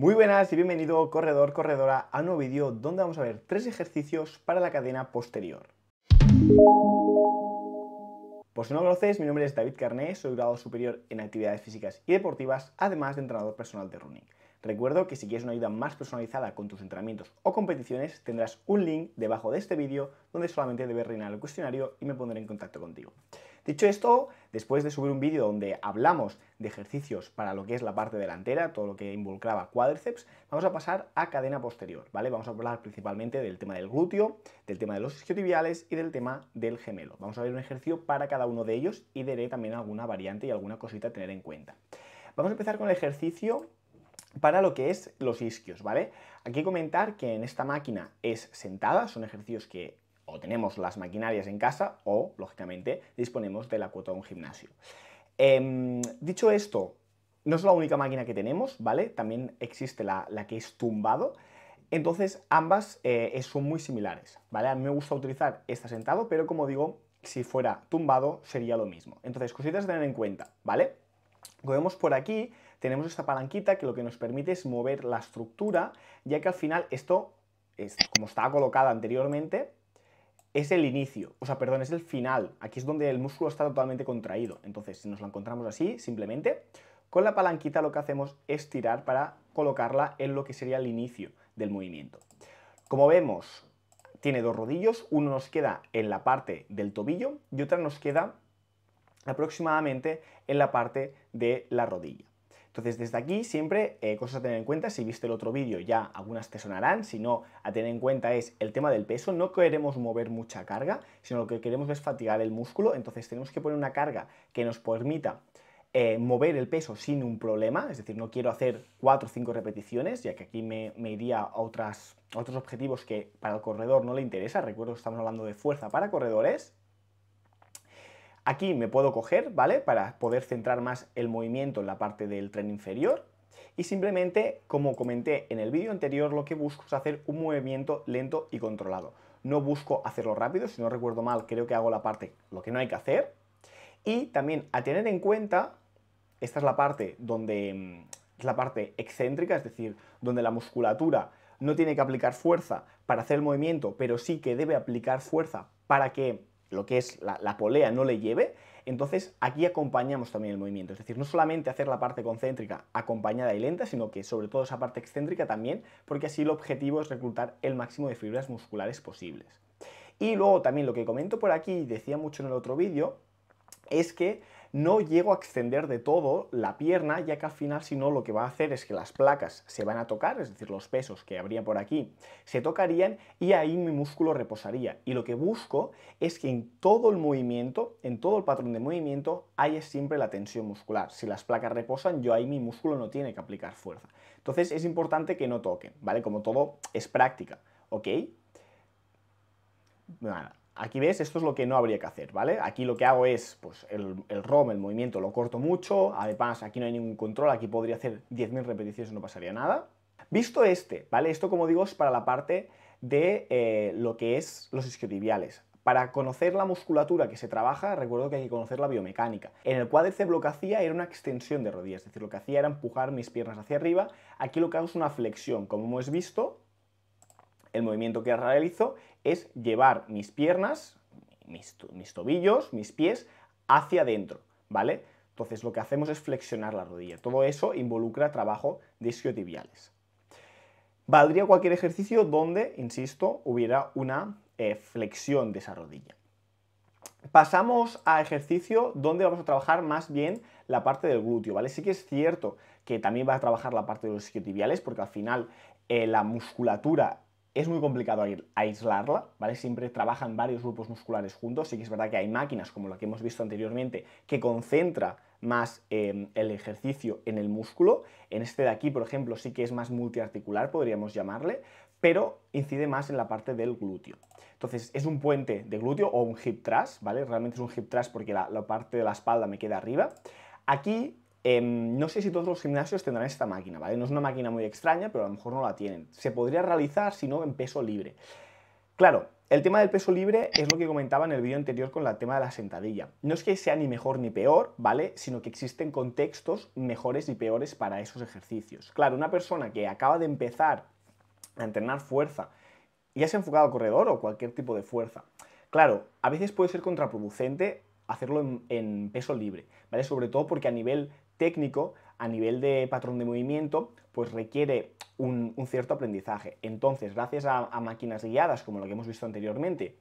Muy buenas y bienvenido corredor, corredora a un nuevo vídeo donde vamos a ver tres ejercicios para la cadena posterior. Por si no lo conoces, mi nombre es David Carné, soy grado superior en actividades físicas y deportivas, además de entrenador personal de running. Recuerdo que si quieres una ayuda más personalizada con tus entrenamientos o competiciones, tendrás un link debajo de este vídeo donde solamente debes rellenar el cuestionario y me pondré en contacto contigo. Dicho esto, después de subir un vídeo donde hablamos de ejercicios para lo que es la parte delantera, todo lo que involucraba cuádriceps, vamos a pasar a cadena posterior, ¿vale? Vamos a hablar principalmente del tema del glúteo, del tema de los isquiotibiales y del tema del gemelo. Vamos a ver un ejercicio para cada uno de ellos y daré también alguna variante y alguna cosita a tener en cuenta. Vamos a empezar con el ejercicio para lo que es los isquios, ¿vale? Aquí comentar que en esta máquina es sentada, son ejercicios que o tenemos las maquinarias en casa o, lógicamente, disponemos de la cuota de un gimnasio. Em, dicho esto, no es la única máquina que tenemos, ¿vale? También existe la, que es tumbado. Entonces, ambas eh, son muy similares, ¿vale? A mí me gusta utilizar esta sentado, pero como digo, si fuera tumbado sería lo mismo. Entonces, cositas a tener en cuenta, ¿vale? Como vemos por aquí, tenemos esta palanquita que lo que nos permite es mover la estructura, ya que al final esto, es, como estaba colocada anteriormente, es el inicio, o sea, perdón, es el final. Aquí es donde el músculo está totalmente contraído. Entonces, si nos lo encontramos así, simplemente, con la palanquita lo que hacemos es tirar para colocarla en lo que sería el inicio del movimiento. Como vemos, tiene dos rodillos, uno nos queda en la parte del tobillo y otra nos queda aproximadamente en la parte de la rodilla. Entonces desde aquí siempre eh, cosas a tener en cuenta, si viste el otro vídeo ya algunas te sonarán, si no, a tener en cuenta es el tema del peso, no queremos mover mucha carga, sino lo que queremos es fatigar el músculo, entonces tenemos que poner una carga que nos permita eh, mover el peso sin un problema, es decir, no quiero hacer 4 o 5 repeticiones, ya que aquí me, iría otras, a otros objetivos que para el corredor no le interesa, recuerdo que estamos hablando de fuerza para corredores, Aquí me puedo coger, ¿vale? Para poder centrar más el movimiento en la parte del tren inferior. Y simplemente, como comenté en el vídeo anterior, lo que busco es hacer un movimiento lento y controlado. No busco hacerlo rápido, si no recuerdo mal, creo que hago la parte lo que no hay que hacer. Y también a tener en cuenta, esta es la parte donde es mm, la parte excéntrica, es decir, donde la musculatura no tiene que aplicar fuerza para hacer el movimiento, pero sí que debe aplicar fuerza para que lo que es la, polea no le lleve, entonces aquí acompañamos también el movimiento, es decir, no solamente hacer la parte concéntrica acompañada y lenta, sino que sobre todo esa parte excéntrica también, porque así el objetivo es reclutar el máximo de fibras musculares posibles. Y luego también lo que comento por aquí, decía mucho en el otro vídeo, es que no llego a extender de todo la pierna, ya que al final si no lo que va a hacer es que las placas se van a tocar, es decir, los pesos que habría por aquí se tocarían y ahí mi músculo reposaría. Y lo que busco es que en todo el movimiento, en todo el patrón de movimiento, haya siempre la tensión muscular. Si las placas reposan, yo ahí mi músculo no tiene que aplicar fuerza. Entonces es importante que no toquen, ¿vale? Como todo es práctica, ¿ok? Nada. Aquí ves, esto es lo que no habría que hacer, ¿vale? Aquí lo que hago es, pues el, ROM, el movimiento, lo corto mucho, además aquí no hay ningún control, aquí podría hacer 10.000 repeticiones y no pasaría nada. Visto este, ¿vale? Esto, como digo, es para la parte de eh, lo que es los isquiotibiales. Para conocer la musculatura que se trabaja, recuerdo que hay que conocer la biomecánica. En el cuádriceps lo que hacía era una extensión de rodillas, es decir, lo que hacía era empujar mis piernas hacia arriba. Aquí lo que hago es una flexión, como hemos visto, el movimiento que realizo es llevar mis piernas, mis, tobillos, mis pies hacia adentro, ¿vale? Entonces lo que hacemos es flexionar la rodilla. Todo eso involucra trabajo de isquiotibiales. Valdría cualquier ejercicio donde, insisto, hubiera una eh, flexión de esa rodilla. Pasamos a ejercicio donde vamos a trabajar más bien la parte del glúteo, ¿vale? Sí que es cierto que también va a trabajar la parte de los isquiotibiales porque al final eh, la musculatura es muy complicado aislarla, ¿vale? Siempre trabajan varios grupos musculares juntos. Sí que es verdad que hay máquinas, como la que hemos visto anteriormente, que concentra más em, el ejercicio en el músculo. En este de aquí, por ejemplo, sí que es más multiarticular, podríamos llamarle, pero incide más en la parte del glúteo. Entonces, es un puente de glúteo o un hip thrust, ¿vale? Realmente es un hip thrust porque la, la parte de la espalda me queda arriba. Aquí Em, no sé si todos los gimnasios tendrán esta máquina, ¿vale? No es una máquina muy extraña, pero a lo mejor no la tienen. Se podría realizar, si no, en peso libre. Claro, el tema del peso libre es lo que comentaba en el vídeo anterior con el tema de la sentadilla. No es que sea ni mejor ni peor, ¿vale? Sino que existen contextos mejores y peores para esos ejercicios. Claro, una persona que acaba de empezar a entrenar fuerza y has enfocado al corredor o cualquier tipo de fuerza. Claro, a veces puede ser contraproducente hacerlo en, en peso libre, ¿vale? Sobre todo porque a nivel técnico, a nivel de patrón de movimiento, pues requiere un, cierto aprendizaje. Entonces, gracias a, máquinas guiadas, como lo que hemos visto anteriormente,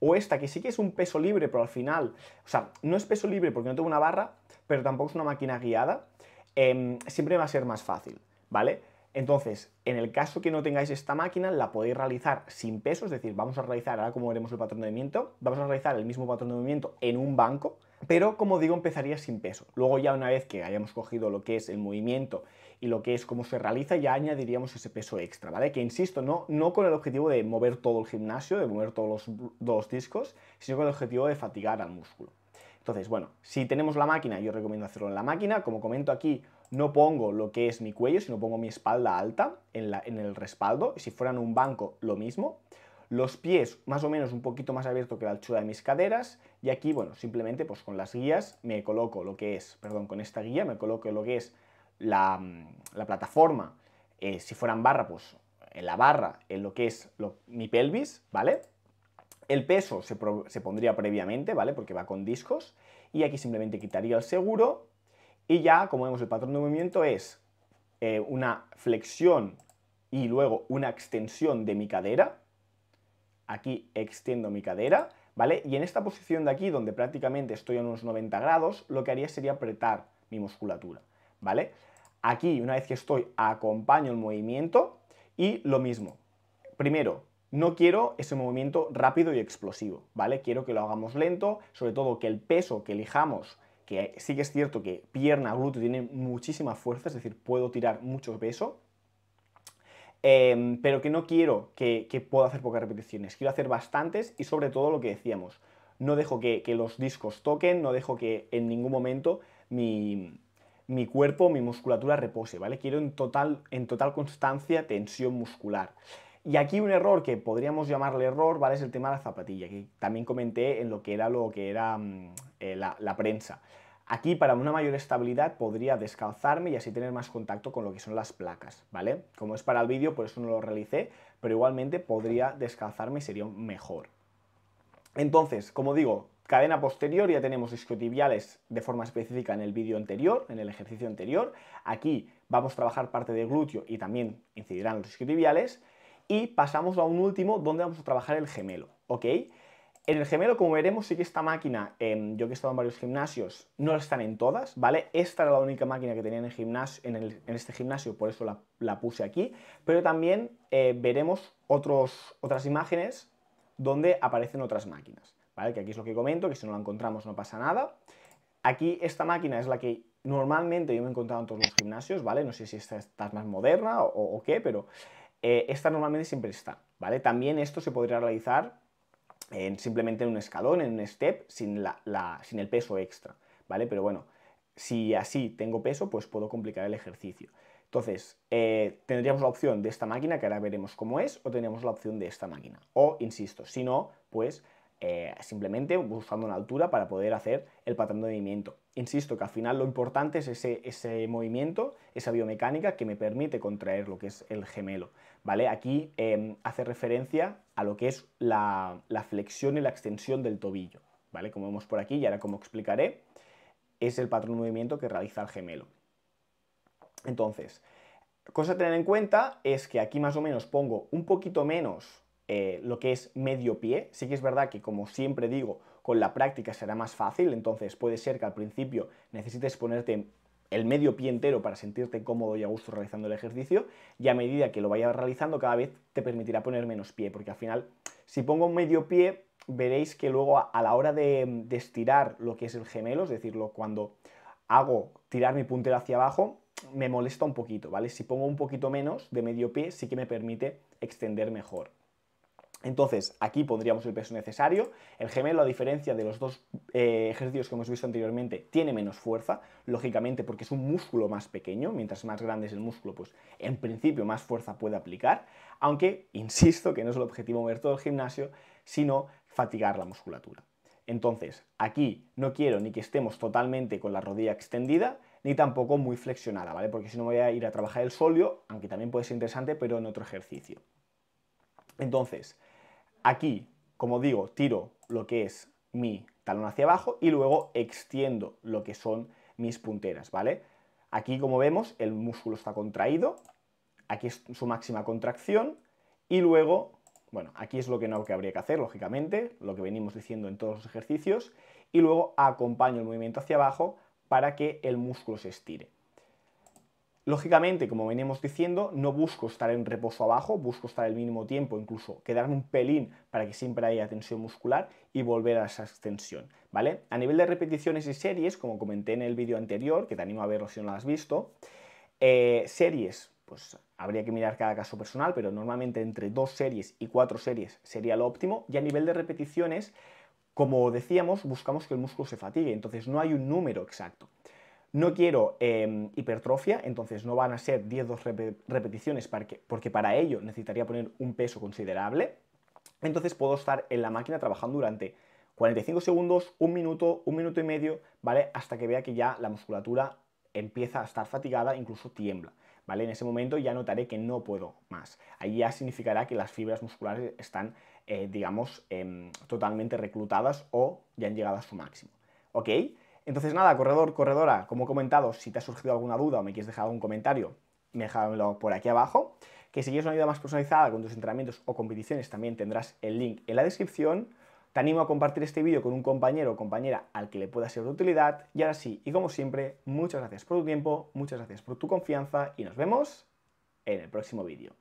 o esta, que sí que es un peso libre, pero al final, o sea, no es peso libre porque no tengo una barra, pero tampoco es una máquina guiada, em, siempre va a ser más fácil, ¿vale? Entonces, en el caso que no tengáis esta máquina, la podéis realizar sin peso, es decir, vamos a realizar, ahora como veremos el patrón de movimiento, vamos a realizar el mismo patrón de movimiento en un banco, pero como digo, empezaría sin peso. Luego ya una vez que hayamos cogido lo que es el movimiento y lo que es cómo se realiza, ya añadiríamos ese peso extra, ¿vale? Que insisto, no, con el objetivo de mover todo el gimnasio, de mover todos los, los discos, sino con el objetivo de fatigar al músculo. Entonces, bueno, si tenemos la máquina, yo recomiendo hacerlo en la máquina. Como comento aquí, no pongo lo que es mi cuello, sino pongo mi espalda alta en, la, en el respaldo. Si fueran un banco, lo mismo. Los pies más o menos un poquito más abierto que la altura de mis caderas. Y aquí, bueno, simplemente pues con las guías me coloco lo que es, perdón, con esta guía me coloco lo que es la, mm, la plataforma. Eh, si fueran barra, pues en la barra, en lo que es mi pelvis, ¿vale? El peso se, pondría previamente, ¿vale? Porque va con discos. Y aquí simplemente quitaría el seguro. Y ya, como vemos, el patrón de movimiento es eh, una flexión y luego una extensión de mi cadera. Aquí extiendo mi cadera, ¿vale? Y en esta posición de aquí, donde prácticamente estoy a unos 90 grados, lo que haría sería apretar mi musculatura, ¿vale? Aquí, una vez que estoy, acompaño el movimiento y lo mismo. Primero, no quiero ese movimiento rápido y explosivo, ¿vale? Quiero que lo hagamos lento, sobre todo que el peso que elijamos, que sí que es cierto que pierna, glúteo tiene muchísima fuerza, es decir, puedo tirar mucho peso, em, pero que no quiero que, pueda hacer pocas repeticiones, quiero hacer bastantes y sobre todo lo que decíamos, no dejo que, los discos toquen, no dejo que en ningún momento mi, cuerpo, mi musculatura repose, ¿vale? Quiero en total, en total constancia tensión muscular. Y aquí un error que podríamos llamarle error, ¿vale? Es el tema de la zapatilla, que también comenté en lo que era lo que era mm, eh, la, prensa. Aquí para una mayor estabilidad podría descalzarme y así tener más contacto con lo que son las placas, ¿vale? Como es para el vídeo, por eso no lo realicé, pero igualmente podría descalzarme y sería mejor. Entonces, como digo, cadena posterior ya tenemos isquiotibiales de forma específica en el vídeo anterior, en el ejercicio anterior. Aquí vamos a trabajar parte de glúteo y también incidirán los isquiotibiales y pasamos a un último donde vamos a trabajar el gemelo, ¿ok? En el gemelo, como veremos, sí que esta máquina, em, yo que he estado en varios gimnasios, no están en todas, ¿vale? Esta era la única máquina que tenía en, en, este gimnasio, por eso la, puse aquí, pero también eh, veremos otras imágenes donde aparecen otras máquinas, ¿vale? Que aquí es lo que comento, que si no la encontramos no pasa nada. Aquí esta máquina es la que normalmente yo me he encontrado en todos los gimnasios, ¿vale? No sé si esta, es más moderna o, o qué, pero eh, esta normalmente siempre está, ¿vale? También esto se podría realizar simplemente en un escalón, en un step, sin, el peso extra, ¿vale? Pero bueno, si así tengo peso, pues puedo complicar el ejercicio. Entonces, eh, tendríamos la opción de esta máquina, que ahora veremos cómo es, o tendríamos la opción de esta máquina. O, insisto, si no, pues eh, simplemente buscando una altura para poder hacer el patrón de movimiento. Insisto que al final lo importante es ese movimiento, esa biomecánica que me permite contraer lo que es el gemelo. ¿vale? Aquí em, hace referencia a lo que es la, flexión y la extensión del tobillo, ¿vale? Como vemos por aquí, y ahora como explicaré, es el patrón de movimiento que realiza el gemelo. Entonces, cosa a tener en cuenta es que aquí más o menos pongo un poquito menos eh, lo que es medio pie. Sí que es verdad que, como siempre digo, con la práctica será más fácil, entonces puede ser que al principio necesites ponerte el medio pie entero para sentirte cómodo y a gusto realizando el ejercicio y a medida que lo vayas realizando cada vez te permitirá poner menos pie, porque al final si pongo un medio pie veréis que luego a, la hora de, estirar lo que es el gemelo, es decir, cuando hago tirar mi puntero hacia abajo, me molesta un poquito, ¿vale? Si pongo un poquito menos de medio pie sí que me permite extender mejor. Entonces, aquí pondríamos el peso necesario. El gemelo, a diferencia de los dos eh, ejercicios que hemos visto anteriormente, tiene menos fuerza, lógicamente porque es un músculo más pequeño. Mientras más grande es el músculo, pues en principio más fuerza puede aplicar. Aunque, insisto, que no es el objetivo mover todo el gimnasio, sino fatigar la musculatura. Entonces, aquí no quiero ni que estemos totalmente con la rodilla extendida, ni tampoco muy flexionada, ¿vale? Porque si no voy a ir a trabajar el solio, aunque también puede ser interesante, pero en otro ejercicio. Entonces, Aquí, como digo, tiro lo que es mi talón hacia abajo y luego extiendo lo que son mis punteras, ¿vale? Aquí, como vemos, el músculo está contraído, aquí es su máxima contracción y luego, bueno, aquí es lo que no que habría que hacer, lógicamente, lo que venimos diciendo en todos los ejercicios, y luego acompaño el movimiento hacia abajo para que el músculo se estire. Lógicamente, como venimos diciendo, no busco estar en reposo abajo, busco estar el mínimo tiempo, incluso quedarme un pelín para que siempre haya tensión muscular y volver a esa extensión, ¿vale? A nivel de repeticiones y series, como comenté en el vídeo anterior, que te animo a verlo si no lo has visto, eh, series, pues habría que mirar cada caso personal, pero normalmente entre dos series y cuatro series sería lo óptimo. Y a nivel de repeticiones, como decíamos, buscamos que el músculo se fatigue, entonces no hay un número exacto. No quiero em, hipertrofia, entonces no van a ser 10-2 repeticiones porque, para ello necesitaría poner un peso considerable. Entonces puedo estar en la máquina trabajando durante 45 segundos, un minuto, un minuto y medio, ¿vale? Hasta que vea que ya la musculatura empieza a estar fatigada, incluso tiembla. ¿Vale? En ese momento ya notaré que no puedo más. Ahí ya significará que las fibras musculares están, eh, digamos, em, totalmente reclutadas o ya han llegado a su máximo. ¿Ok? Entonces nada, corredor, corredora, como he comentado, si te ha surgido alguna duda o me quieres dejar algún comentario, déjamelo por aquí abajo. Que si quieres una ayuda más personalizada con tus entrenamientos o competiciones, también tendrás el link en la descripción. Te animo a compartir este vídeo con un compañero o compañera al que le pueda ser de utilidad. Y ahora sí, y como siempre, muchas gracias por tu tiempo, muchas gracias por tu confianza y nos vemos en el próximo vídeo.